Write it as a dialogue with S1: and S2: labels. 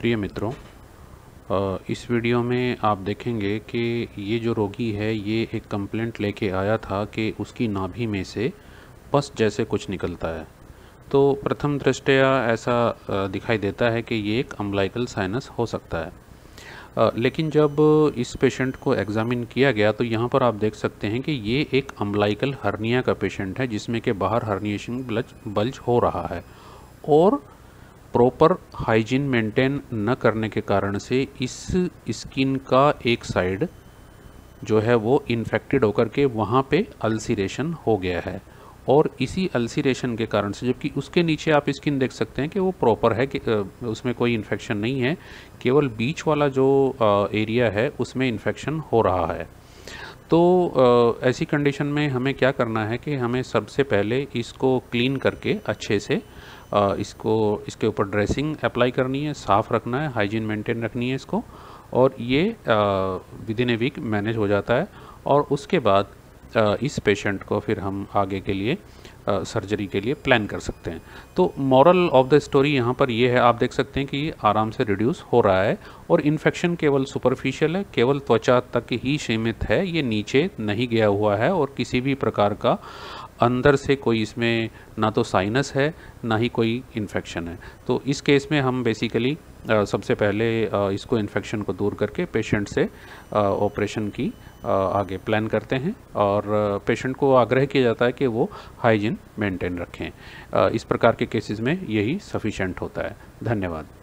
S1: प्रिय मित्रों इस वीडियो में आप देखेंगे कि ये जो रोगी है ये एक कंप्लेंट लेके आया था कि उसकी नाभि में से पस जैसे कुछ निकलता है तो प्रथम दृष्टया ऐसा दिखाई देता है कि ये एक अम्बलाइकल साइनस हो सकता है लेकिन जब इस पेशेंट को एग्ज़ामिन किया गया तो यहाँ पर आप देख सकते हैं कि ये एक अम्बलाइकल हर्निया का पेशेंट है जिसमें के बाहर हर्निएशन ब्लज बल्ज हो रहा है और प्रॉपर हाइजीन मेंटेन न करने के कारण से इस स्किन का एक साइड जो है वो इन्फेक्टेड होकर के वहाँ पे अल्सीरेशन हो गया है और इसी अल्सीरेशन के कारण से जबकि उसके नीचे आप स्किन देख सकते हैं कि वो प्रॉपर है कि उसमें कोई इन्फेक्शन नहीं है केवल बीच वाला जो एरिया है उसमें इन्फेक्शन हो रहा है तो ऐसी कंडीशन में हमें क्या करना है कि हमें सबसे पहले इसको क्लीन करके अच्छे से इसको इसके ऊपर ड्रेसिंग अप्लाई करनी है साफ़ रखना है हाइजीन मेंटेन रखनी है इसको और ये within a week manage हो जाता है और उसके बाद इस पेशेंट को फिर हम आगे के लिए सर्जरी के लिए प्लान कर सकते हैं तो मॉरल ऑफ द स्टोरी यहाँ पर यह है आप देख सकते हैं कि आराम से रिड्यूस हो रहा है और इन्फेक्शन केवल सुपरफिशियल है केवल त्वचा तक ही सीमित है ये नीचे नहीं गया हुआ है और किसी भी प्रकार का अंदर से कोई इसमें ना तो साइनस है ना ही कोई इन्फेक्शन है तो इस केस में हम बेसिकली सबसे पहले इसको इन्फेक्शन को दूर करके पेशेंट से ऑपरेशन की आगे प्लान करते हैं और पेशेंट को आग्रह किया जाता है कि वो हाइजीन मेंटेन रखें इस प्रकार के केसेस में यही सफिशेंट होता है धन्यवाद